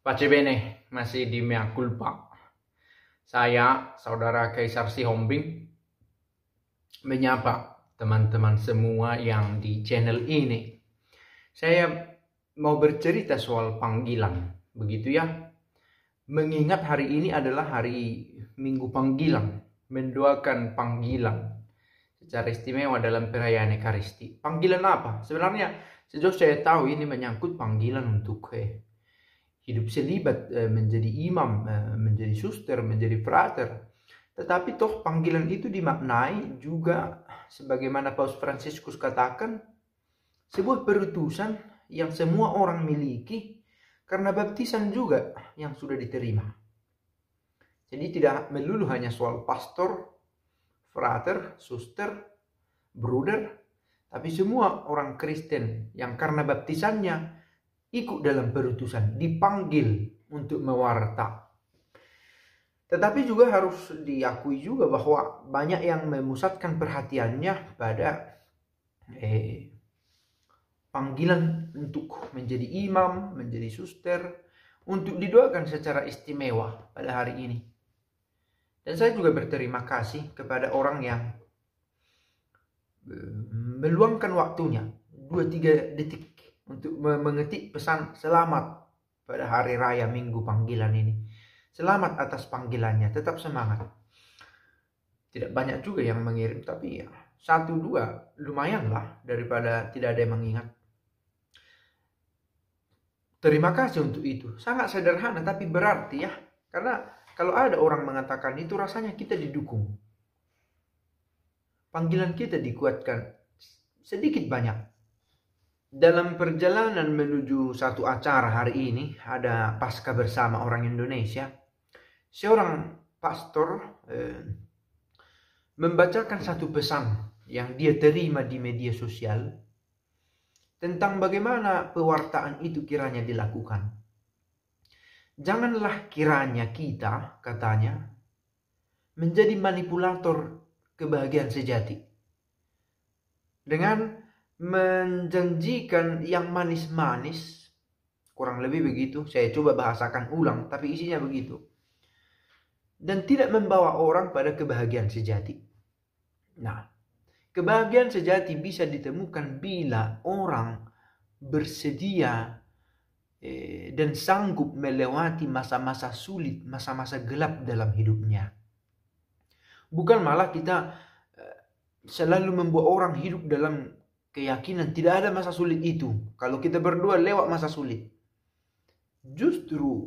Pace bene, masih di mea culpa. Saya, saudara Kaisar Sihombing, menyapa teman-teman semua yang di channel ini. Saya mau bercerita soal panggilan, begitu ya. Mengingat hari ini adalah hari Minggu Panggilan, mendoakan panggilan secara istimewa dalam perayaan Ekaristi. Panggilan apa? Sebenarnya sejauh saya tahu ini menyangkut panggilan untuk eh, hidup selibat eh, menjadi imam eh, menjadi suster menjadi frater tetapi toh panggilan itu dimaknai juga sebagaimana Paus Fransiskus katakan sebuah perutusan yang semua orang miliki karena baptisan juga yang sudah diterima. Jadi tidak melulu hanya soal pastor, frater, suster, bruder, tapi semua orang Kristen yang karena baptisannya ikut dalam perutusan, dipanggil untuk mewarta. Tetapi juga harus diakui juga bahwa banyak yang memusatkan perhatiannya pada eh, panggilan untuk menjadi imam, menjadi suster, untuk didoakan secara istimewa pada hari ini. Dan saya juga berterima kasih kepada orang yang eh, meluangkan waktunya 2-3 detik untuk mengetik pesan selamat pada hari raya Minggu panggilan ini. Selamat atas panggilannya, tetap semangat. Tidak banyak juga yang mengirim, tapi ya satu dua lumayanlah daripada tidak ada yang mengingat. Terima kasih untuk itu. Sangat sederhana tapi berarti ya. Karena kalau ada orang mengatakan itu rasanya kita didukung. Panggilan kita dikuatkan sedikit banyak dalam perjalanan menuju satu acara hari ini, ada pasca bersama orang Indonesia. Seorang pastor eh, membacakan satu pesan yang dia terima di media sosial tentang bagaimana pewartaan itu kiranya dilakukan. Janganlah kiranya kita, katanya, menjadi manipulator kebahagiaan sejati. Dengan menjanjikan yang manis-manis kurang lebih begitu saya coba bahasakan ulang tapi isinya begitu dan tidak membawa orang pada kebahagiaan sejati nah kebahagiaan sejati bisa ditemukan bila orang bersedia eh, dan sanggup melewati masa-masa sulit masa-masa gelap dalam hidupnya bukan malah kita eh, selalu membuat orang hidup dalam keyakinan tidak ada masa sulit itu. Kalau kita berdua lewat masa sulit. Justru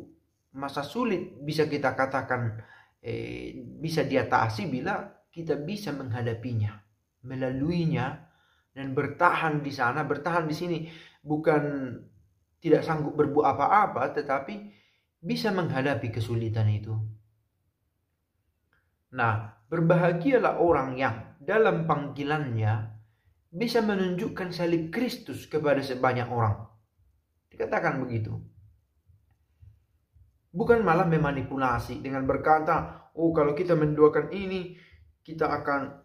masa sulit bisa kita katakan eh, bisa diatasi bila kita bisa menghadapinya, melaluinya dan bertahan di sana, bertahan di sini bukan tidak sanggup berbuat apa-apa tetapi bisa menghadapi kesulitan itu. Nah, berbahagialah orang yang dalam panggilannya bisa menunjukkan salib Kristus kepada sebanyak orang. Dikatakan begitu. Bukan malah memanipulasi dengan berkata, oh kalau kita mendoakan ini, kita akan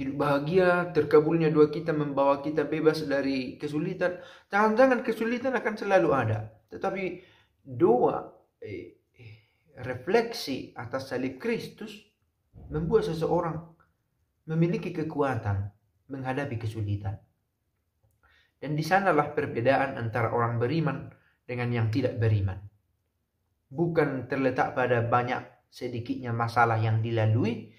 hidup bahagia, terkabulnya doa kita membawa kita bebas dari kesulitan. Jangan-jangan kesulitan akan selalu ada. Tetapi doa, eh, eh, refleksi atas salib Kristus membuat seseorang memiliki kekuatan menghadapi kesulitan. Dan di sanalah perbedaan antara orang beriman dengan yang tidak beriman. Bukan terletak pada banyak sedikitnya masalah yang dilalui,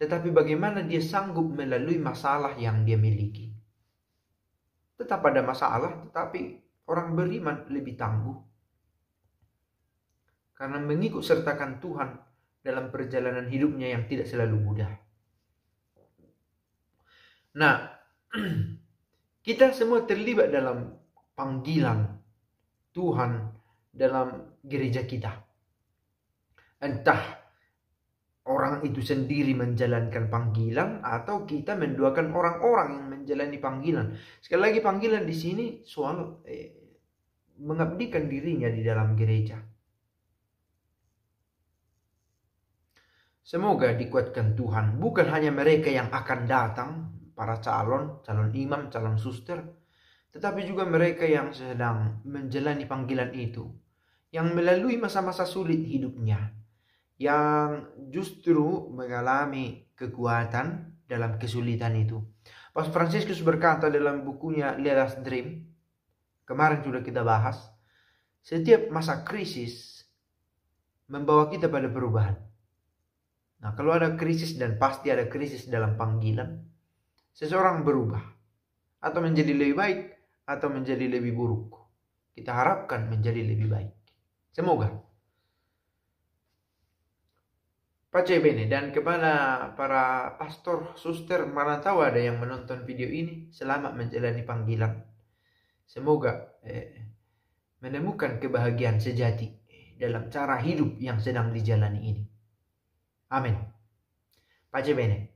tetapi bagaimana dia sanggup melalui masalah yang dia miliki. Tetap ada masalah, tetapi orang beriman lebih tangguh. Karena mengikut sertakan Tuhan dalam perjalanan hidupnya yang tidak selalu mudah. Nah, kita semua terlibat dalam panggilan Tuhan dalam gereja kita. Entah orang itu sendiri menjalankan panggilan atau kita menduakan orang-orang yang menjalani panggilan. Sekali lagi panggilan di sini soal eh, mengabdikan dirinya di dalam gereja. Semoga dikuatkan Tuhan, bukan hanya mereka yang akan datang, para calon, calon imam, calon suster, tetapi juga mereka yang sedang menjalani panggilan itu, yang melalui masa-masa sulit hidupnya, yang justru mengalami kekuatan dalam kesulitan itu. Pas Franciscus berkata dalam bukunya Let Dream, kemarin sudah kita bahas, setiap masa krisis membawa kita pada perubahan. Nah, kalau ada krisis dan pasti ada krisis dalam panggilan, seseorang berubah atau menjadi lebih baik atau menjadi lebih buruk. Kita harapkan menjadi lebih baik. Semoga. Pace bene dan kepada para pastor, suster, tahu ada yang menonton video ini selamat menjalani panggilan. Semoga eh, menemukan kebahagiaan sejati dalam cara hidup yang sedang dijalani ini. Amin. Pace bene.